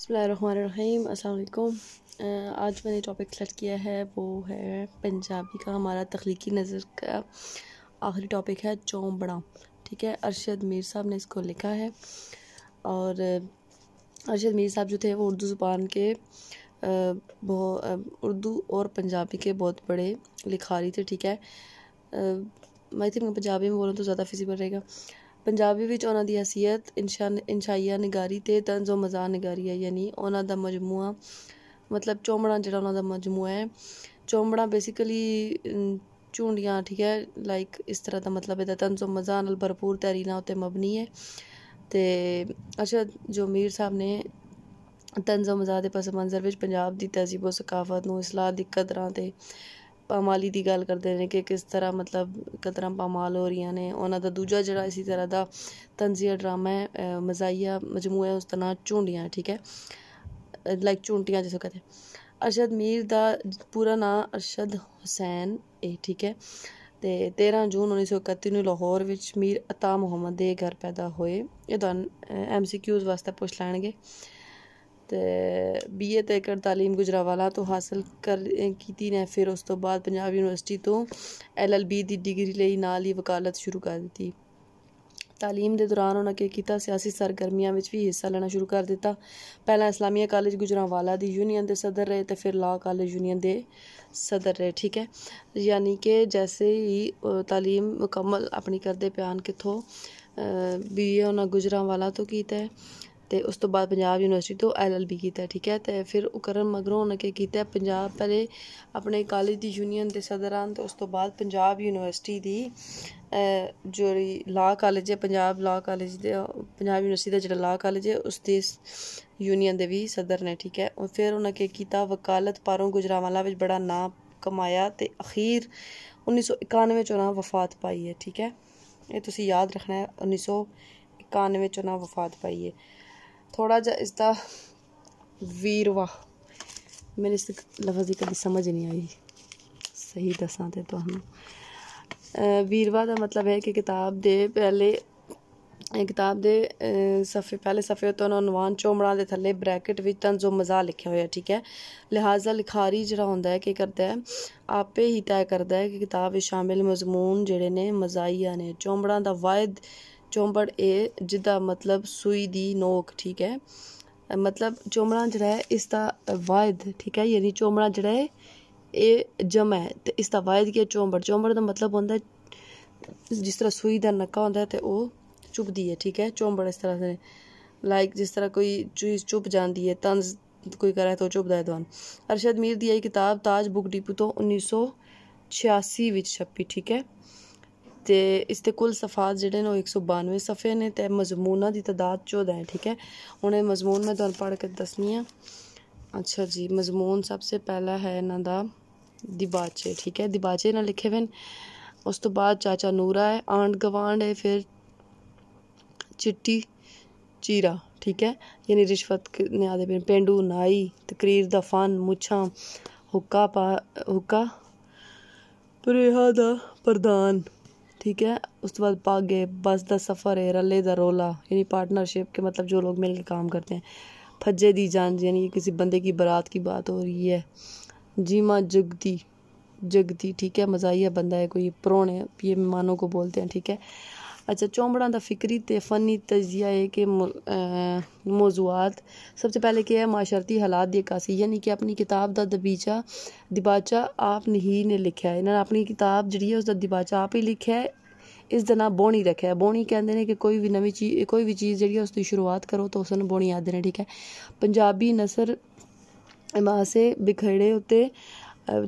बसमीम अल्लाम आज मैंने टॉपिक सेलेक्ट किया है वो है पंजाबी का हमारा तख्लीकी नज़र का आखिरी टॉपिक है चौंबड़ा ठीक है अरशद मीर साहब ने इसको लिखा है और अरशद मीर साहब जो थे वो उर्दू ज़ुबान के उर्दू और पंजाबी के बहुत बड़े लिखारी थे ठीक है आई थिंक पंजाबी में बोलूँ तो ज़्यादा फिजिबल रहेगा ਪੰਜਾਬੀ ਵਿੱਚ ਉਹਨਾਂ ਦੀ ਹਸੀਅਤ ਇਨਸ਼ਾ ਇਨਸ਼ਾਈਆ ਨਿਗਾਰੀ ਤੇ ਤਨਜ਼ੋ ਮਜ਼ਾ ਨਿਗਾਰੀ ਹੈ ਯਾਨੀ ਉਹਨਾਂ ਦਾ ਮਜਮੂਆ ਮਤਲਬ ਚੋਮੜਾ ਜਿਹੜਾ ਉਹਨਾਂ ਦਾ ਮਜਮੂਆ ਹੈ ਚੋਮੜਾ ਬੇਸਿਕਲੀ ਚੁੰਡੀਆਂ ਠੀਕ ਹੈ ਲਾਈਕ ਇਸ ਤਰ੍ਹਾਂ ਦਾ ਮਤਲਬ ਇਹਦਾ ਤਨਜ਼ੋ ਮਜ਼ਾ ਨਾਲ ਭਰਪੂਰ ਤਹਿਰੀਨਾ ਉਤੇ ਮਬਨੀ ਹੈ ਤੇ ਅੱਛਾ ਜੋ ਮੀਰ ਸਾਹਿਬ ਨੇ ਤਨਜ਼ੋ ਮਜ਼ਾ ਦੇ ਪਸ ਮੰਜ਼ਰ ਵਿੱਚ ਪੰਜਾਬ ਦੀ ਤਹਿਜ਼ੀਬ ਤੇ ਸਕਾਫਤ ਨੂੰ ਇਸਲਾਹ ਦੀ ਕਦਰਾਂ ਤੇ ਪਾਮਾਲੀ ਦੀ ਗੱਲ ਕਰਦੇ ਨੇ ਕਿ ਕਿਸ ਤਰ੍ਹਾਂ ਮਤਲਬ ਕਤਰਾਂ ਪਾਮਾਲ ਹੋ ਰਹੀਆਂ ਨੇ ਉਹਨਾਂ ਦਾ ਦੂਜਾ ਜਿਹੜਾ ਇਸੇ ਤਰ੍ਹਾਂ ਦਾ ਤਨਜ਼ੀਆ ਡਰਾਮਾ ਹੈ ਮਜ਼ਾਈਆ ਮਜਮੂਆ ਉਸ ਤਰ੍ਹਾਂ ਝੁੰਡੀਆਂ ਠੀਕ ਹੈ ਲਾਈਕ ਝੁੰਡੀਆਂ ਜਿਸੋ ਕਹਤੇ ਅਰਸ਼ਦ ਮੀਰ ਦਾ ਪੂਰਾ ਨਾਮ ਅਰਸ਼ਦ ਹੁਸੈਨ ਇਹ ਠੀਕ ਹੈ ਤੇ 13 ਜੂਨ 1931 ਨੂੰ ਲਾਹੌਰ ਵਿੱਚ ਮੀਰ ਅਤਾ ਮੁਹੰਮਦ ਦੇ ਘਰ ਪੈਦਾ ਹੋਏ ਇਹਦਾ ਐਮਸੀਕਿਊਜ਼ ਵਾਸਤੇ ਪੁੱਛ ਲੈਣਗੇ ਤੇ ਬੀਏ ਤੇ ਕਰ تعلیم ਗੁਜਰਾਵਾਲਾ ਤੋਂ ਹਾਸਲ ਕਰ ਕੀਤੀ ਨੇ ਫਿਰ ਉਸ ਤੋਂ ਬਾਅਦ ਪੰਜਾਬ ਯੂਨੀਵਰਸਿਟੀ ਤੋਂ ਐਲਐਲਬੀ ਦੀ ਡਿਗਰੀ ਲਈ ਨਾਲ ਹੀ ਵਕਾਲਤ ਸ਼ੁਰੂ ਕਰ ਦਿੱਤੀ تعلیم ਦੇ ਦੌਰਾਨ ਉਹਨਾਂ ਕੀ ਕੀਤਾ ਸਿਆਸੀ ਸਰਗਰਮੀਆਂ ਵਿੱਚ ਵੀ ਹਿੱਸਾ ਲੈਣਾ ਸ਼ੁਰੂ ਕਰ ਦਿੱਤਾ ਪਹਿਲਾਂ ਇਸਲਾਮੀਆ ਕਾਲਜ ਗੁਜਰਾਵਾਲਾ ਦੀ ਯੂਨੀਅਨ ਦੇ ਸਦਰ ਰਹੇ ਤੇ ਫਿਰ ਲਾ ਕਾਲਜ ਯੂਨੀਅਨ ਦੇ ਸਦਰ ਰਹੇ ਠੀਕ ਹੈ ਯਾਨੀ ਕਿ ਜੈਸੇ ਹੀ تعلیم ਮੁਕੰਮਲ ਆਪਣੀ ਕਰਦੇ ਪਿਆਨ ਕਿਥੋਂ ਬੀਏ ਉਹਨਾਂ ਗੁਜਰਾਵਾਲਾ ਤੋਂ ਕੀਤਾ ਹੈ ਤੇ ਉਸ ਤੋਂ ਬਾਅਦ ਪੰਜਾਬ ਯੂਨੀਵਰਸਿਟੀ ਤੋਂ ਐਲਐਲਬੀ ਕੀਤਾ ਠੀਕ ਹੈ ਤੇ ਫਿਰ ਉਹ ਕਰਨ ਮਗਰੋਂ ਉਹਨਾਂ ਕੇ ਕੀਤਾ ਪੰਜਾਬ ਪਹਿਲੇ ਆਪਣੇ ਕਾਲਜ ਦੀ ਯੂਨੀਅਨ ਦੇ ਸਦਰਾਂ ਤੇ ਉਸ ਤੋਂ ਬਾਅਦ ਪੰਜਾਬ ਯੂਨੀਵਰਸਿਟੀ ਦੀ ਜਿਹੜੀ ਲਾ ਕਾਲਜ ਹੈ ਪੰਜਾਬ ਲਾ ਕਾਲਜ ਦੇ ਪੰਜਾਬ ਯੂਨੀਵਰਸਿਟੀ ਦਾ ਜਿਹੜਾ ਲਾ ਕਾਲਜ ਹੈ ਉਸ ਦੇ ਯੂਨੀਅਨ ਦੇ ਵੀ ਸਦਰ ਨੇ ਠੀਕ ਹੈ ਉਹ ਫਿਰ ਉਹਨਾਂ ਕੇ ਕੀਤਾ ਵਕਾਲਤ ਪਾਰੋਂ ਗੁਜਰਾਵਾਲਾ ਵਿੱਚ ਬੜਾ ਨਾਮ ਕਮਾਇਆ ਤੇ ਅਖੀਰ 1991 ਚ ਉਹਨਾਂ ਵਫਾਤ ਪਾਈ ਹੈ ਠੀਕ ਹੈ ਇਹ ਤੁਸੀਂ ਯਾਦ ਰੱਖਣਾ ਹੈ 1991 ਚ ਉਹਨਾਂ ਵਫਾਤ ਪਾਈ ਹੈ थोड़ा जा इसका वीरवा मैंने इस लफज की कभी समझ नहीं आई सही दसा तो तहन वीरवा का मतलब है कि किताब दे पहले किताब के सफे पहले सफे तो उन्होंने अनुवान झोमड़ा के थले ब्रैकेट भी तंजो मजा लिखा हुआ ठीक है लिहाजा लिखारी जरा होंगे के करता है आपे ही तय करता है कि किताब शामिल मजमून जड़े ने मजाइया ने झोमड़ा का वायद ਚੌਂਬੜ ਇਹ ਜਿਹਦਾ ਮਤਲਬ ਸੂਈ ਦੀ ਨੋਕ ਠੀਕ ਹੈ ਮਤਲਬ ਚੋਮੜਾ ਜਿਹੜਾ ਹੈ ਇਸ ਦਾ ਵਾਇਦ ਠੀਕ ਹੈ ਯਾਨੀ ਚੋਮੜਾ ਜਿਹੜਾ ਹੈ ਇਹ ਜਮ ਹੈ ਤੇ ਇਸ ਦਾ ਵਾਇਦ ਕੀ ਚੋਮੜ ਚੋਮੜ ਦਾ ਮਤਲਬ ਹੁੰਦਾ ਜਿਸ ਤਰ੍ਹਾਂ ਸੂਈ ਦਾ ਨੱਕਾ ਹੁੰਦਾ ਤੇ ਉਹ ਚੁਭਦੀ ਹੈ ਠੀਕ ਹੈ ਚੋਮੜ ਇਸ ਤਰ੍ਹਾਂ ਦੇ ਲਾਈਕ ਜਿਸ ਤਰ੍ਹਾਂ ਕੋਈ ਚੀਜ਼ ਚੁਭ ਜਾਂਦੀ ਹੈ ਤਾਂ ਕੋਈ ਕਰੇ ਤਾਂ ਚੁਭਦਾ ਹੈ ਦਵਾਨ ਅਰਸ਼ਦ ਮੀਰ ਦੀ ਇਹ ਕਿਤਾਬ ਤਾਜ ਬੁੱਕ ਡਿਪੂ ਤੋਂ 1986 ਵਿੱਚ ਛਪੀ ਠੀਕ ਹੈ ਤੇ ਇਸ ਤੇ ਕੁੱਲ ਸਫਾਤ ਜਿਹੜੇ ਨੇ ਉਹ 192 ਸਫੇ ਨੇ ਤੇ ਮਜ਼ਮੂਨਾਂ ਦੀ ਤਦਾਦ 14 ਹੈ ਠੀਕ ਹੈ ਹੁਣ ਇਹ ਮਜ਼ਮੂਨ ਮੈਂ ਤੁਹਾਨੂੰ ਪੜ੍ਹ ਕੇ ਦੱਸਣੀ ਆ ਅੱਛਾ ਜੀ ਮਜ਼ਮੂਨ ਸਭ ਤੋਂ ਪਹਿਲਾ ਹੈ ਇਹਨਾਂ ਦਾ ਦਿਬਾਚੇ ਠੀਕ ਹੈ ਦਿਬਾਚੇ ਨਾਲ ਲਿਖੇ ਹੋਏ ਉਸ ਤੋਂ ਬਾਅਦ ਚਾਚਾ ਨੂਰਾ ਹੈ ਆਂਡ ਗਵਾਂਡ ਹੈ ਫਿਰ ਚਿੱਟੀ ਚੀਰਾ ਠੀਕ ਹੈ ਯਾਨੀ ਰਿਸ਼ਵਤ ਨੇ ਆਦੇ ਪਿੰਡੂ ਨਾਈ ਤਕਰੀਰ ਦਾ ਫਨ ਮੁੱਛਾਂ ਹੁੱਕਾ ਹੁੱਕਾ ਪਰੇਹਾ ਦਾ ਪ੍ਰਧਾਨ ठीक है उसके बाद पागे बस द सफ़र है रले द रोला यानी पार्टनरशिप के मतलब जो लोग मिल के काम करते हैं फज्जे दी जान यानी किसी बंदे की बारात की बात हो रही है जीमा जगदी जगदी ठीक है मजाही बंदा है कोई प्रोण है ये मेहमानों को बोलते हैं ठीक है ਅੱਛਾ ਚੋਂਬੜਾ ਦਾ ਫਿਕਰੀ ਤੇ ਫਨੀ ਤਜ਼ੀਆ ਤਜزیہ ਕਿ कि ਸਭ ਤੋਂ ਪਹਿਲੇ क्या ਹੈ ਮਾਸ਼ਰਤੀ ਹਾਲਾਤ ਦੀ ਇਕਾਸੀ ਯਾਨੀ ਕਿ ਆਪਣੀ ਕਿਤਾਬ ਦਾ ਦਬੀਚਾ ਦਿਬਾਚਾ ਆਪ ਨਹੀਂ ਨੇ ਲਿਖਿਆ ਇਹਨਾਂ ਨੇ ਆਪਣੀ ਕਿਤਾਬ ਜਿਹੜੀ ਹੈ ਉਸ ਦਾ ਦਿਬਾਚਾ ਆਪ ਹੀ ਲਿਖਿਆ ਹੈ ਇਸ ਦਾ ਨਾਮ ਬੋਣੀ ਰੱਖਿਆ ਬੋਣੀ ਕਹਿੰਦੇ ਨੇ ਕਿ ਕੋਈ ਵੀ ਨਵੀਂ ਚੀਜ਼ ਕੋਈ ਵੀ ਚੀਜ਼ ਜਿਹੜੀ ਹੈ ਉਸ ਦੀ ਸ਼ੁਰੂਆਤ ਕਰੋ ਤਾਂ ਉਸ ਨੂੰ ਬੋਣੀ ਆਖਦੇ ਨੇ ਠੀਕ ਹੈ ਪੰਜਾਬੀ ਨਸਰ ਮਾਸੇ ਬਿਖੜੇ ਉੱਤੇ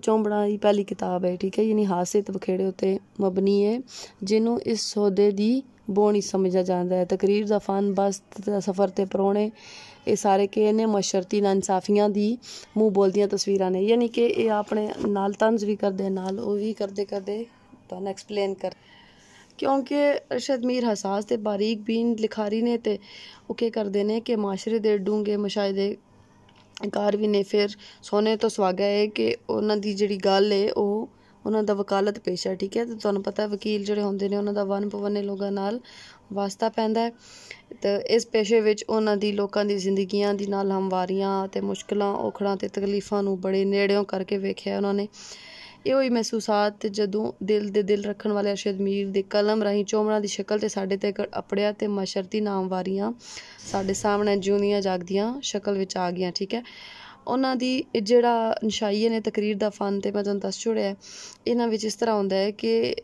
ਚੌਂਬੜਾ ਦੀ ਪਹਿਲੀ ਕਿਤਾਬ ਹੈ ਠੀਕ ਹੈ ਯਾਨੀ ਹਾਸੇ ਤੇ ਬਖੇੜੇ ਉਤੇ ਮਬਨੀ ਹੈ ਜਿਹਨੂੰ ਇਸ ਸੌਦੇ ਦੀ ਬੋਣੀ ਸਮਝਿਆ ਜਾਂਦਾ ਹੈ ਤਕਰੀਰ ਦਾ ਫਨ ਬਸ ਸਫ਼ਰ ਤੇ ਪਰੋਣੇ ਇਹ ਸਾਰੇ ਕੇ ਨੇ ਮਸ਼ਰਤੀ ਨਾ ਇਨਸਾਫੀਆਂ ਦੀ ਮੂੰਹ ਬੋਲਦੀਆਂ ਤਸਵੀਰਾਂ ਨੇ ਯਾਨੀ ਕਿ ਇਹ ਆਪਣੇ ਨਾਲ ਤੰਜ਼ ਵੀ ਕਰਦੇ ਨਾਲ ਉਹ ਵੀ ਕਰਦੇ ਕਰਦੇ ਤੁਹਾਨੂੰ ਐਕਸਪਲੇਨ ਕਰ ਕਿਉਂਕਿ ਅਰਸ਼ਦ ਮੀਰ ਹਸਾਸ ਤੇ ਬਾਰੀਕ ਬੀਨ ਲਿਖਾਰੀ ਨੇ ਤੇ ਉਹ ਕੀ ਕਰਦੇ ਨੇ ਕਿ ਮਾਸ਼ਰੇ ਦੇ ਡੂੰਗੇ ਮਸ਼ਾਇਦੇ ਕਾਰਵੀ ਨੇ ਫਿਰ ਸੋਨੇ ਤੋਂ ਸਵਾਗਾ ਹੈ ਕਿ ਉਹਨਾਂ ਦੀ ਜਿਹੜੀ ਗੱਲ ਹੈ ਉਹ ਉਹਨਾਂ ਦਾ ਵਕਾਲਤ ਪੇਸ਼ਾ ਹੈ ਠੀਕ ਹੈ ਤੇ ਤੁਹਾਨੂੰ ਪਤਾ ਵਕੀਲ ਜਿਹੜੇ ਹੁੰਦੇ ਨੇ ਉਹਨਾਂ ਦਾ ਵਨ ਪਵਨੇ ਲੋਕਾਂ ਨਾਲ ਵਾਸਤਾ ਪੈਂਦਾ ਹੈ ਤੇ ਇਸ ਪੇਸ਼ੇ ਵਿੱਚ ਉਹਨਾਂ ਦੀ ਲੋਕਾਂ ਦੀ ਜ਼ਿੰਦਗੀਆਂ ਦੀ ਨਾਲ ਹਮਵਾਰੀਆਂ ਤੇ ਮੁਸ਼ਕਲਾਂ ਔਖੜਾਂ ਤੇ ਤਕਲੀਫਾਂ ਨੂੰ ਬੜੇ ਨੇੜਿਓਂ ਕਰਕੇ ਵੇਖਿਆ ਉਹਨਾਂ ਨੇ ਇਹ ਹੋਈ ਮਹਿਸੂਸਾਤ ਜਦੋਂ ਦਿਲ ਦੇ ਦਿਲ ਰੱਖਣ ਵਾਲੇ ਅਰਸ਼ਦ ਮੀਰ ਦੇ ਕਲਮ ਰਾਹੀਂ ਚੋਮਣਾ ਦੀ ਸ਼ਕਲ ਤੇ ਸਾਡੇ ਤੇ ਅਪੜਿਆ ਤੇ ਮਸ਼ਰਤੀ ਨਾਮਵਾਰੀਆਂ ਸਾਡੇ ਸਾਹਮਣੇ ਜੂਨੀਆਂ ਜਾਗਦੀਆਂ ਸ਼ਕਲ ਵਿੱਚ ਆ ਗਈਆਂ ਠੀਕ ਹੈ ਉਹਨਾਂ ਦੀ ਜਿਹੜਾ ਨਿਸ਼ਾਈਏ ਨੇ ਤਕਰੀਰ ਦਾ ਫਨ ਤੇ ਮੈਂ ਤੁਹਾਨੂੰ ਦੱਸ ਛੁੜਿਆ ਇਹਨਾਂ ਵਿੱਚ ਇਸ ਤਰ੍ਹਾਂ ਹੁੰਦਾ ਹੈ ਕਿ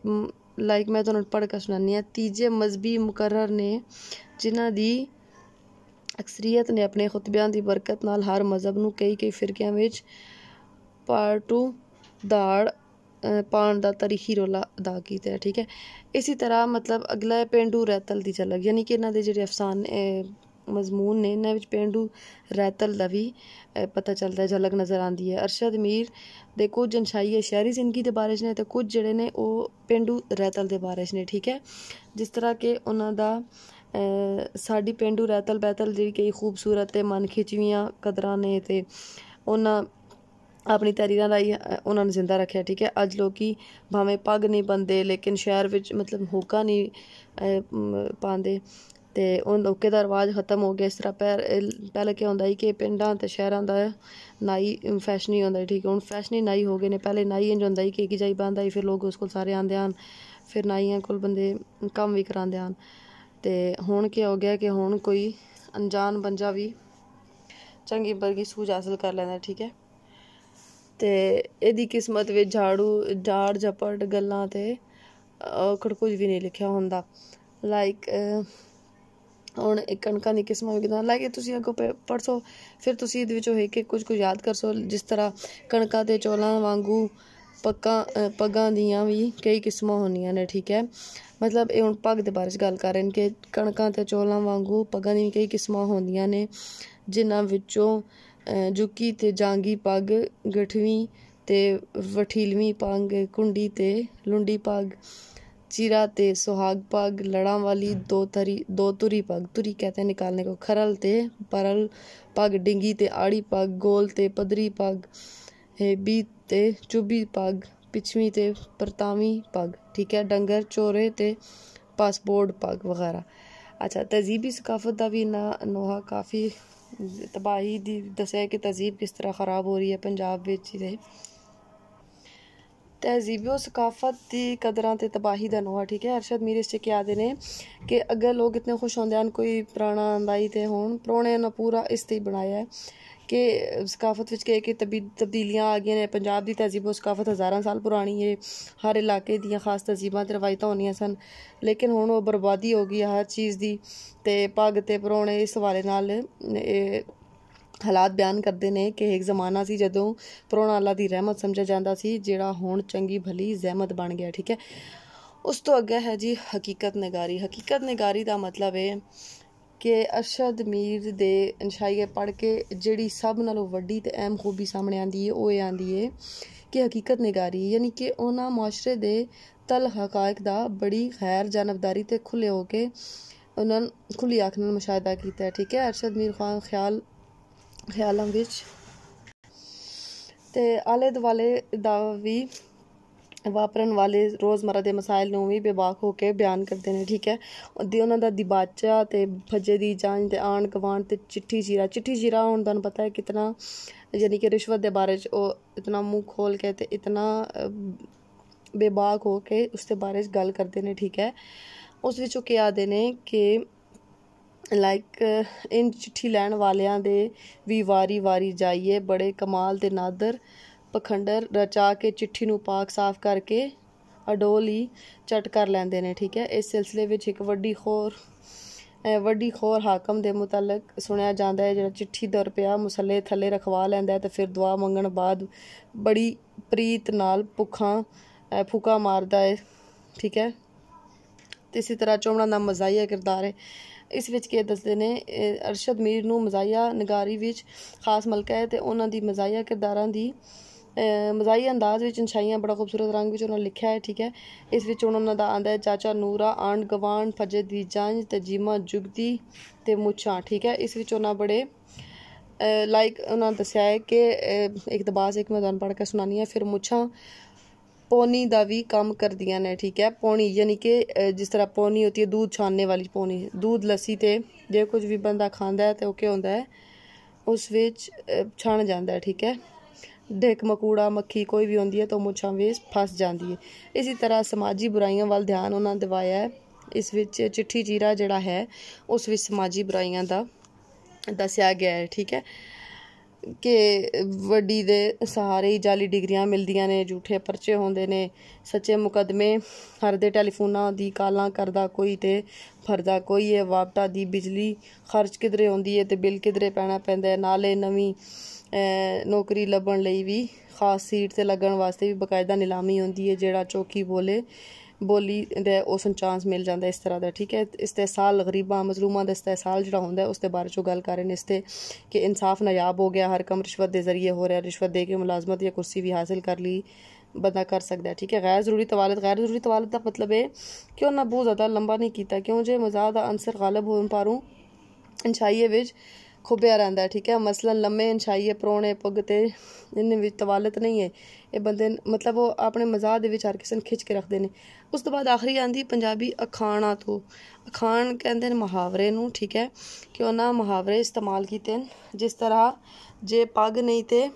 ਲਾਈਕ ਮੈਂ ਤੁਹਾਨੂੰ ਪੜ੍ਹ ਕੇ ਸੁਣਾਉਣੀ ਆ ਤੀਜੇ ਮਜ਼ਬੀ ਮੁਕਰਰ ਨੇ ਜਿਨ੍ਹਾਂ ਦੀ ਅਕਸਰੀਅਤ ਨੇ ਆਪਣੇ ਖੁਤਬਿਆਂ ਦੀ ਬਰਕਤ ਨਾਲ ਹਰ ਮਜ਼ਬ ਨੂੰ ਕਈ ਕਈ ਫਿਰਕਿਆਂ ਵਿੱਚ ਪਾਰਟੂ ਦਾੜ ਪਾਣ ਦਾ ਤਾਰੀਖੀ ਰੋਲਾ ਅਦਾ ਕੀਤਾ ਠੀਕ ਹੈ ਇਸੇ ਤਰ੍ਹਾਂ ਮਤਲਬ ਅਗਲਾ ਪੇਂਡੂ ਰੈਤਲ ਦੀ ਝਲਕ ਯਾਨੀ ਕਿ ਇਹਨਾਂ ਦੇ ਜਿਹੜੇ ਅਫਸਾਨੇ ਮਜ਼ਮੂਨ ਨੇ ਇਹਨਾਂ ਵਿੱਚ ਪੇਂਡੂ ਰੈਤਲ ਦਾ ਵੀ ਪਤਾ ਚੱਲਦਾ ਹੈ ਝਲਕ ਨਜ਼ਰ ਆਉਂਦੀ ਹੈ ਅਰਸ਼ਦ ਮੀਰ ਦੇ ਕੁਝ ਅੰਸ਼ਾਈ ਹੈ ਸ਼ਹਿਰੀ ਜ਼ਿੰਦਗੀ ਦੇ ਬਾਰੇ ਨੇ ਤੇ ਕੁਝ ਜਿਹੜੇ ਨੇ ਉਹ ਪੇਂਡੂ ਰੈਤਲ ਦੇ ਬਾਰੇ ਨੇ ਠੀਕ ਹੈ ਜਿਸ ਤਰ੍ਹਾਂ ਕਿ ਉਹਨਾਂ ਦਾ ਸਾਡੀ ਪੇਂਡੂ ਰੈਤਲ ਬੈਤਲ ਜਿਹੜੀ ਕਈ ਖੂਬਸੂਰਤ ਤੇ ਮਨ ਖਿੱਚਵੀਆਂ ਕਦਰਾਂ ਨੇ ਤੇ ਉਹਨਾਂ ਆਪਣੀ ਦਾ ਹੀ ਉਹਨਾਂ ਨੂੰ ਜ਼ਿੰਦਾ ਰੱਖਿਆ ਠੀਕ ਹੈ ਅੱਜ ਲੋਕੀ ਭਾਵੇਂ ਪੱਗ ਨਹੀਂ ਬੰਦੇ ਲੇਕਿਨ ਸ਼ਹਿਰ ਵਿੱਚ ਮਤਲਬ ਹੋਕਾ ਨਹੀਂ ਪਾਉਂਦੇ ਤੇ ਉਹ ਲੋਕੇ ਦਾ ਰਵਾਜ ਖਤਮ ਹੋ ਗਿਆ ਇਸ ਤਰ੍ਹਾਂ ਪਹਿ ਪਹਿਲਾਂ ਕੀ ਹੁੰਦਾ ਸੀ ਕਿ ਪਿੰਡਾਂ ਤੇ ਸ਼ਹਿਰਾਂ ਦਾ ਨਾਈ ਫੈਸ਼ਨ ਹੀ ਹੁੰਦਾ ਠੀਕ ਹੈ ਹੁਣ ਫੈਸ਼ਨ ਹੀ ਨਾਈ ਹੋ ਗਏ ਨੇ ਪਹਿਲੇ ਨਾਈ ਇੰਜ ਹੁੰਦਾ ਸੀ ਕਿ ਇੱਕ ਜਾਈ ਬੰਦਾ ਹੀ ਫਿਰ ਲੋਕ ਉਸ ਕੋਲ ਸਾਰੇ ਆਂਦੇ ਹਨ ਫਿਰ ਨਾਈਆਂ ਕੋਲ ਬੰਦੇ ਕੰਮ ਵੀ ਕਰਾਉਂਦੇ ਹਨ ਤੇ ਹੁਣ ਕੀ ਹੋ ਗਿਆ ਕਿ ਹੁਣ ਕੋਈ ਅਣਜਾਣ ਬੰਜਾ ਵੀ ਚੰਗੀ ਬਰਗੀ ਸੂਝ ਹਾਸਲ ਕਰ ਲੈਂਦਾ ਠੀਕ ਹੈ ਤੇ ਇਹਦੀ ਕਿਸਮਤ ਵਿੱਚ ਝਾੜੂ ਝਾੜ ਝਪਟ ਗੱਲਾਂ ਤੇ ਔਕੜ ਕੁਝ ਵੀ ਨਹੀਂ ਲਿਖਿਆ ਹੁੰਦਾ ਲਾਈਕ ਹੁਣ ਇੱਕ ਕਣਕਾਂ ਦੀ ਕਿਸਮਾਂ ਵੀ ਕਿਦਾਂ ਲਾਈਕ ਤੁਸੀਂ ਅੱਗੋਂ ਪੜਸੋ ਫਿਰ ਤੁਸੀਂ ਇਹਦੇ ਵਿੱਚੋਂ ਇੱਕ ਇੱਕ ਕੁਝ ਕੁ ਯਾਦ ਕਰਸੋ ਜਿਸ ਤਰ੍ਹਾਂ ਕਣਕਾਂ ਤੇ ਚੋਲਾਂ ਵਾਂਗੂ ਪੱਕਾ ਪੱਗਾਂ ਦੀਆਂ ਵੀ ਕਈ ਕਿਸਮਾਂ ਹੁੰਦੀਆਂ ਨੇ ਠੀਕ ਹੈ ਮਤਲਬ ਇਹ ਹੁਣ ਪੱਗ ਦੇ ਬਾਰੇ ਗੱਲ ਕਰ ਰਹੇ ਨੇ ਕਿ ਕਣਕਾਂ ਤੇ ਚੋਲਾਂ ਵਾਂਗੂ ਪੱਗਾਂ ਦੀਆਂ ਕਈ ਕਿਸਮਾਂ ਹੁੰਦੀਆਂ ਨੇ ਜਿਨ੍ਹਾਂ ਵਿੱਚੋਂ जुकी तो ਜਾਂਗੀ पग ਗਠਵੀਂ तो ਵਠੀਲਵੀਂ पग ਕੁੰਡੀ तो लुंडी पग चीरा ते सुहाग पग लड़ा वाली दो तरी दो तुरी पग तुरी कहते हैं निकालने को खरल तो परल पग डिंगी ते आड़ी पग गोल तो पदरी पग हे बी ते पग पिछवी तो परतावी पग ठीक है डंगर चोरे तो पासपोर्ट पग वगैरह अच्छा तहजीबी सकाफत का भी ना नोहा काफ़ी ਤਬਾਹੀ ਦੀ ਦੱਸਿਆ ਕਿ ਤਹਿਜ਼ੀਬ ਕਿਸ ਤਰ੍ਹਾਂ ਖਰਾਬ ਹੋ ਰਹੀ ਹੈ ਪੰਜਾਬ ਵਿੱਚ तहजीबी ਸਕਾਫਤ दी ਕਦਰਾਂ ਤੇ ਤਬਾਹੀ ਦਾ नोआ ਠੀਕ ਹੈ ਅਰਸ਼ਦ ਮੀਰ ਇਸ ਚ ਕੀ ਆਦੇ ਨੇ ਕਿ ਅਗਰ ਲੋਕ ਇਤਨੇ ਖੁਸ਼ ਹੁੰਦੇ ਹਨ ਕੋਈ ਪੁਰਾਣਾ ਅੰਦਾਈ ਤੇ ਹੁਣ ਪੁਰਾਣੇ ਨਾ ਪੂਰਾ ਇਸ ਤੇ ਬਣਾਇਆ ਕਿ ਸਕਾਫਤ ਵਿੱਚ ਕਿ ਕਿ ਤਬਦੀਲੀਆਂ ਆ ਗਈਆਂ ਨੇ ਪੰਜਾਬ ਦੀ ਤਹਜ਼ੀਬੋ ਸਕਾਫਤ ਹਜ਼ਾਰਾਂ ਸਾਲ ਪੁਰਾਣੀ ਹੈ ਹਰ ਇਲਾਕੇ ਦੀਆਂ ਖਾਸ ਤਹਜ਼ੀਬਾਂ ਤੇ ਰਵਾਇਤਾਂ ਹੁੰਦੀਆਂ ਸਨ ਲੇਕਿਨ ਹੁਣ ਉਹ ਬਰਬਾਦੀ ਹੋ ਗਈ ਹਰ ਚੀਜ਼ ਦੀ ਤੇ ਪੱਗ ਤੇ ਪਰੋਣੇ ਇਸ ਵਾਲੇ ਨਾਲ ਇਹ ਹਾਲਾਤ ਬਿਆਨ ਕਰਦੇ ਨੇ ਕਿ ਇੱਕ ਜ਼ਮਾਨਾ ਸੀ ਜਦੋਂ ਪ੍ਰੋਣਾ ਅੱਲਾ ਦੀ ਰਹਿਮਤ ਸਮਝਿਆ ਜਾਂਦਾ ਸੀ ਜਿਹੜਾ ਹੁਣ ਚੰਗੀ ਭਲੀ ਜ਼ਹਿਮਤ ਬਣ ਗਿਆ ਠੀਕ ਹੈ ਉਸ ਤੋਂ ਅੱਗੇ ਹੈ ਜੀ ਹਕੀਕਤ ਨਿਗਾਰੀ ਹਕੀਕਤ ਨਿਗਾਰੀ ਦਾ ਮਤਲਬ ਹੈ ਕਿ ਅਰਸ਼ਦ ਮੀਰ ਦੇ ਅਨਸ਼ਾਈਏ ਪੜ੍ਹ ਕੇ ਜਿਹੜੀ ਸਭ ਨਾਲੋਂ ਵੱਡੀ ਤੇ ਅਹਿਮ ਖੂਬੀ ਸਾਹਮਣੇ ਆਂਦੀ ਹੈ ਉਹ ਇਹ ਆਂਦੀ ਹੈ ਕਿ ਹਕੀਕਤ ਨਿਗਾਰੀ ਯਾਨੀ ਕਿ ਉਹਨਾਂ ਮਾਸ਼ਰੇ ਦੇ ਤਲ ਹਕਾਇਕ ਦਾ ਬੜੀ ਖੈਰ ਜਾਨਵਦਾਰੀ ਤੇ ਖੁੱਲੇ ਹੋ ਕੇ ਉਹਨਾਂ ਖੁੱਲੀ ਅੱਖ ਨਾਲ ਮੁਸ਼ਾਹਦਾ ਕੀਤਾ ਠੀਕ ਹੈ ਅਰਸ਼ਦ ਮੀਰ ਖਾਨ ਖਿਆਲ ਖਿਆਲਾਂ ਵਿੱਚ ਤੇ ਆਲੇ ਦੁਆਲੇ ਦਾ ਵੀ ਵਾਪਰਨ ਵਾਲੇ ਰੋਜ਼ਮਰਾ ਦੇ ਮਸਾਇਲ ਨੂੰ ਵੀ ਬੇਬਾਕ ਹੋ ਕੇ ਬਿਆਨ ਕਰਦੇ ਨੇ ਠੀਕ ਹੈ ਦੀ ਉਹਨਾਂ ਦਾ ਦਿਬਾਚਾ ਤੇ ਭੱਜੇ ਦੀ ਜਾਂਚ ਤੇ ਆਣ ਕਵਾਣ ਤੇ ਚਿੱਠੀ ਜੀਰਾ ਚਿੱਠੀ ਜੀਰਾ ਹੁਣ ਤੁਹਾਨੂੰ ਪਤਾ ਹੈ ਕਿਤਨਾ ਯਾਨੀ ਕਿ ਰਿਸ਼ਵਤ ਦੇ ਬਾਰੇ ਚ ਉਹ ਇਤਨਾ ਮੂੰਹ ਖੋਲ ਕੇ ਤੇ ਇਤਨਾ ਬੇਬਾਕ ਹੋ ਕੇ ਉਸ ਦੇ ਬਾਰੇ ਚ ਗੱਲ ਕਰਦੇ ਨੇ ਠੀਕ ਹੈ ਉਸ ਵਿੱਚ ਉਹ ਕੀ ਆਦੇ ਨੇ ਕਿ ਲਾਈਕ ਇਨ ਚਿੱਠੀ ਲੈਣ ਵਾਲਿਆਂ ਦੇ ਵੀ ਵਾਰੀ ਵਾਰੀ ਜਾਈਏ ਬੜੇ ਕਮਾਲ ਤੇ ਨਾਦਰ ਪਖੰਡਰ ਰਚਾ ਕੇ ਚਿੱਠੀ ਨੂੰ ਪਾਕ ਸਾਫ਼ ਕਰਕੇ ਅਡੋਲੀ ਚਟ ਕਰ ਲੈਂਦੇ ਨੇ ਠੀਕ ਹੈ ਇਸ ਸਿਲਸਿਲੇ ਵਿੱਚ ਇੱਕ ਵੱਡੀ ਖੋਰ ਵੱਡੀ ਖੋਰ ਹਾਕਮ ਦੇ ਮੁਤਲਕ ਸੁਣਿਆ ਜਾਂਦਾ ਹੈ ਜਿਹੜਾ ਚਿੱਠੀ ਦਰ ਪਿਆ ਮਸੱਲੇ ਥੱਲੇ ਰਖਵਾ ਲੈਂਦਾ ਹੈ ਤੇ ਫਿਰ ਦੁਆ ਮੰਗਣ ਬਾਅਦ ਬੜੀ ਪ੍ਰੀਤ ਨਾਲ ਭੁੱਖਾਂ ਫੁਕਾ ਮਾਰਦਾ ਹੈ ਠੀਕ ਹੈ ਤੇ ਇਸੇ ਤਰ੍ਹਾਂ ਚੋਮਣਾ ਦਾ ਮਜ਼ਾਈਆ ਕਿਰਦਾਰ ਹੈ ਇਸ ਵਿੱਚ ਕੀ ਦੱਸਦੇ ਨੇ ਅਰਸ਼ਦ ਮੀਰ ਨੂੰ ਮਜ਼ਾਇਆ ਨਗਾਰੀ ਵਿੱਚ ਖਾਸ ਮਲਕਾ ਹੈ ਤੇ ਉਹਨਾਂ ਦੀ ਮਜ਼ਾਇਆ ਕਿਰਦਾਰਾਂ ਦੀ ਮਜ਼ਾਇਆ ਅੰਦਾਜ਼ ਵਿੱਚ ਇਨਸ਼ਾਈਆਂ ਬੜਾ ਖੂਬਸੂਰਤ ਰੰਗ ਵਿੱਚ ਉਹਨਾਂ ਲਿਖਿਆ ਹੈ ਠੀਕ ਹੈ ਇਸ ਵਿੱਚ ਉਹਨਾਂ ਦਾ ਆਂਦਾ ਹੈ ਚਾਚਾ ਨੂਰਾ ਆਂਡ ਗਵਾਨ ਫਜੇ ਦੀ ਜਾਂਜ ਤਜੀਮਾ ਜੁਗਦੀ ਤੇ ਮੁੱਛਾਂ ਠੀਕ ਹੈ ਇਸ ਵਿੱਚ ਉਹਨਾਂ ਬੜੇ ਲਾਈਕ ਉਹਨਾਂ ਦੱਸਿਆ ਹੈ ਕਿ ਇੱਕ ਦਬਾਸ ਇੱਕ ਮੈਦਾਨ ਪੜ ਪੜ੍ਹ ਕੇ ਸੁਣਾਨੀ ਹੈ ਫਿਰ ਮੁੱਛਾਂ ਪੋਨੀ ਦਾ ਵੀ ਕੰਮ ਕਰਦੀਆਂ ਨੇ ਠੀਕ ਹੈ ਪੋਨੀ ਯਾਨੀ ਕਿ ਜਿਸ ਤਰ੍ਹਾਂ ਪੋਨੀ ਹੁੰਦੀ ਹੈ ਦੁੱਧ ਛਾਨਣ ਵਾਲੀ ਪੋਨੀ ਦੁੱਧ ਲੱਸੀ ਤੇ ਜੇ ਕੁਝ ਵੀ ਬੰਦਾ ਖਾਂਦਾ ਹੈ ਤੇ ਉਹ ਕੀ ਹੁੰਦਾ ਹੈ ਉਸ ਵਿੱਚ ਛਣ ਜਾਂਦਾ ਹੈ ਠੀਕ ਹੈ ਡੇਕ ਮਕੂੜਾ ਮੱਖੀ ਕੋਈ ਵੀ ਹੁੰਦੀ ਹੈ ਤਾਂ ਮੁੱਛਾਂ ਵਿੱਚ ਫਸ ਜਾਂਦੀ ਹੈ ਇਸੇ ਤਰ੍ਹਾਂ ਸਮਾਜੀ ਬੁਰਾਈਆਂ ਵੱਲ ਧਿਆਨ ਉਹਨਾਂ ਦਿਵਾਇਆ ਹੈ ਇਸ ਵਿੱਚ ਚਿੱਠੀ ਜੀਰਾ ਜਿਹੜਾ ਹੈ ਉਸ ਵਿੱਚ ਸਮਾਜੀ ਬੁਰਾਈਆਂ ਦਾ ਦੱਸਿਆ ਗਿਆ ਹੈ ਠੀਕ ਹੈ ਕਿ ਵੱਡੀ ਦੇ ਸਾਰੇ ਹੀ ਜਾਲੀ ਡਿਗਰੀਆਂ ਮਿਲਦੀਆਂ ਨੇ ਝੂਠੇ ਪਰਚੇ ਹੁੰਦੇ ਨੇ ਸੱਚੇ ਮੁਕਦਮੇ ਹਰ ਦੇ ਟੈਲੀਫੋਨਾਂ ਦੀ ਕਾਲਾਂ ਕਰਦਾ ਕੋਈ ਤੇ ਫਰਦਾ ਕੋਈ ਹੈ ਵਾਪਟਾ ਦੀ ਬਿਜਲੀ ਖਰਚ ਕਿਧਰੇ ਆਉਂਦੀ ਹੈ ਤੇ ਬਿੱਲ ਕਿਧਰੇ ਪੈਣਾ ਪੈਂਦਾ ਹੈ ਨਾਲੇ ਨਵੀਂ ਨੌਕਰੀ ਲੱਭਣ ਲਈ ਵੀ ਖਾਸ ਸੀਟ ਤੇ ਲੱਗਣ ਵਾਸਤੇ ਵੀ ਬਕਾਇਦਾ ਨਿਲਾਮੀ ਹੁੰਦੀ ਹੈ ਜਿਹੜਾ ਚੌਕੀ ਬੋਲੇ ਬੋਲੀ ਦੇ ਉਸ ਨੂੰ ਚਾਂਸ ਮਿਲ ਜਾਂਦਾ ਇਸ ਤਰ੍ਹਾਂ ਦਾ ਠੀਕ ਹੈ ਇਸਤੇਸਾਲ ਗਰੀਬਾਂ ਮਜ਼ਲੂਮਾਂ ਦਾ ਇਸਤੇਸਾਲ ਜਿਹੜਾ ਹੁੰਦਾ ਉਸ ਦੇ ਬਾਰੇ ਚੋ ਗੱਲ ਕਰ ਰਹੇ ਨੇ ਇਸ ਤੇ ਕਿ ਇਨਸਾਫ ਨਯਾਬ ਹੋ ਗਿਆ ਹਰ ਕੰਮ ਰਿਸ਼ਵਤ ਦੇ ਜ਼ਰੀਏ ਹੋ ਰਿਹਾ ਰਿਸ਼ਵਤ ਦੇ ਕੇ ਮੁਲਾਜ਼ਮਤ ਜਾਂ ਕੁਰਸੀ ਵੀ ਹਾਸਲ ਕਰ ਲਈ ਬੰਦਾ ਕਰ ਸਕਦਾ ਠੀਕ ਹੈ ਗੈਰ ਜ਼ਰੂਰੀ ਤਵਾਲਤ ਗੈਰ ਜ਼ਰੂਰੀ ਤਵਾਲਤ ਦਾ ਮਤਲਬ ਹੈ ਕਿ ਉਹਨਾਂ ਬਹੁਤ ਜ਼ਿਆਦਾ ਲੰਬਾ ਨਹੀਂ ਕੀਤਾ ਕਿਉਂ ਜੇ ਮਜ਼ਾਦ ਦਾ ਅਨਸਰ ਗਾਲਬ ਹੋਣ ਪਾਰੂ ਇਨਸ਼ਾਈਏ ਵਿੱਚ ਖੁੱਬਿਆ ਰਹਿੰਦਾ ਠੀਕ ਹੈ ਮਸਲਨ ਲੰਮੇ ਇਨਸ਼ਾਈਏ ਪ੍ਰੋਣੇ ਪੁੱਗ ਤੇ ਇਹਨੇ ਵਿੱਚ ਤਵਾਲਤ ਨਹੀਂ ਹੈ ਇਹ ਬੰਦੇ ਮਤਲਬ ਉਹ ਆਪਣੇ ਮਜ਼ਾਹ ਦੇ ਵਿੱਚ ਹਰ ਕਿਸੇ ਨੂੰ ਖਿੱਚ ਕੇ ਰੱਖਦੇ ਨੇ ਉਸ ਤੋਂ ਬਾਅਦ ਆਖਰੀ ਆਂਦੀ ਪੰਜਾਬੀ ਅਖਾਣਾ ਤੋਂ ਅਖਾਣ ਕਹਿੰਦੇ ਨੇ ਮੁਹਾਵਰੇ ਨੂੰ ਠੀਕ ਹੈ ਕਿ ਉਹਨਾਂ ਮੁਹਾਵਰੇ ਇਸਤੇਮਾਲ ਕੀਤੇ ਜਿਸ ਤਰ੍ਹਾਂ ਜੇ ਪੱਗ ਨਹੀਂ ਤੇ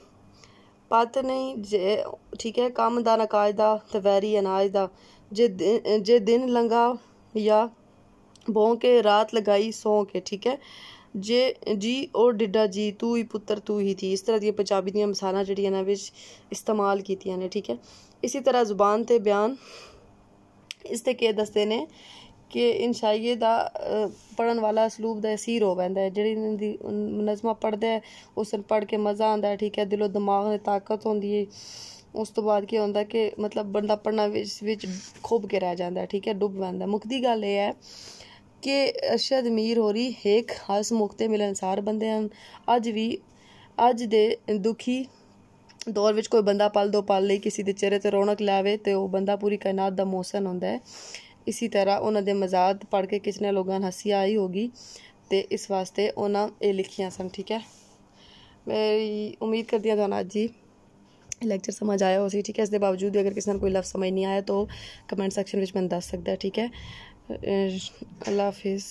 ਪਤ ਨਹੀਂ ਜੇ ਠੀਕ ਹੈ ਕੰਮ ਦਾ ਨਕਾਜ ਦਾ ਤੇ ਵੈਰੀ ਅਨਾਜ ਦਾ ਜੇ ਜੇ ਦਿਨ ਲੰਗਾ ਜਾਂ ਬੋਂ ਕੇ ਰਾਤ ਲਗਾਈ ਸੌਂ ਕੇ ਠੀਕ ਹੈ ਜੇ ਜੀ ਉਹ ਡਿੱਡਾ ਜੀ ਤੂੰ ਹੀ ਪੁੱਤਰ ਤੂੰ ਹੀ ਥੀ ਇਸ ਤਰ੍ਹਾਂ ਦੀਆਂ ਪੰਜਾਬੀ ਦੀਆਂ ਮਿਸਾਲਾਂ ਜਿਹੜੀਆਂ ਇਹਨਾਂ ਵਿੱਚ ਇਸਤੇਮਾਲ ਕੀਤੀਆਂ ਨੇ ਠੀਕ ਹੈ ਇਸੇ ਤਰ੍ਹਾਂ ਜ਼ੁਬਾਨ ਤੇ ਬਿਆਨ ਇਸ ਤੇ ਕੀ ਦੱਸਦੇ ਨੇ ਕਿ ਇਨਸ਼ਾਈਏ ਦਾ ਪੜਨ ਵਾਲਾ ਸਲੂਬ ਦਾ ਅਸੀਰ ਹੋ ਬੰਦਾ ਹੈ ਜਿਹੜੀ ਨਜ਼ਮਾ ਪੜਦਾ ਹੈ ਉਸ ਨੂੰ ਪੜ ਕੇ ਮਜ਼ਾ ਆਉਂਦਾ ਹੈ ਠੀਕ ਹੈ ਦਿਲੋ ਦਿਮਾਗ ਨੇ ਤਾਕਤ ਹੁੰਦੀ ਹੈ ਉਸ ਤੋਂ ਬਾਅਦ ਕੀ ਹੁੰਦਾ ਕਿ ਮਤਲਬ ਬੰਦਾ ਪੜਨਾ ਵਿੱਚ ਵਿੱਚ ਖੋਬ ਕੇ ਰਹਿ ਜਾਂਦਾ ਠੀਕ ਹੈ ਡੁੱਬ ਜਾਂਦਾ ਮੁੱਖ ਗੱਲ ਇਹ ਹੈ ਕਿ ਅਰਸ਼ਦ ਮੀਰ ਹੋਰੀ ਹੇਕ ਖਾਸ ਮੁਕਤੇ ਮਿਲਨਸਾਰ ਬੰਦੇ ਹਨ ਅੱਜ ਵੀ ਅੱਜ ਦੇ ਦੁਖੀ ਦੌਰ ਵਿੱਚ ਕੋਈ ਬੰਦਾ ਪਲ ਦੋ ਪਲ ਲਈ ਕਿਸੇ ਦੇ ਚਿਹਰੇ ਤੇ ਰੌਣਕ ਲਾਵੇ ਤੇ ਉਹ ਬੰਦਾ ਪੂਰੀ ਕਾਇਨਾਤ ਦਾ ਮੋਸਨ ਹੁੰਦਾ ਹੈ ਇਸੇ ਤਰ੍ਹਾਂ ਉਹਨਾਂ ਦੇ ਮਜ਼ਾਦ ਪੜ ਕੇ ਕਿਸਨੇ ਲੋਕਾਂ ਨੂੰ ਹਸੀ ਆਈ ਹੋਗੀ ਤੇ ਇਸ ਵਾਸਤੇ ਉਹਨਾਂ ਇਹ ਲਿਖੀਆਂ ਸਨ ਠੀਕ ਹੈ ਮੇਰੀ ਉਮੀਦ ਕਰਦੀ ਹਾਂ ਤੁਹਾਨੂੰ ਅੱਜ ਲੈਕਚਰ ਸਮਝ ਆਇਆ ਹੋਸੀ ਠੀਕ ਹੈ ਇਸ ਦੇ ਬਾਵਜੂਦ ਵੀ ਅਗਰ ਕਿਸੇ ਨੂੰ ਕੋਈ ਲਫ਼ਜ਼ ਸਮਝ ਨਹੀਂ ਆਇਆ ਤਾਂ ਕਮੈਂਟ ਸੈਕਸ਼ਨ ਵਿੱਚ ਮੈਨੂੰ ਦੱਸ ਸਕਦਾ ਠੀਕ ਹੈ আল্লাহ হাফিজ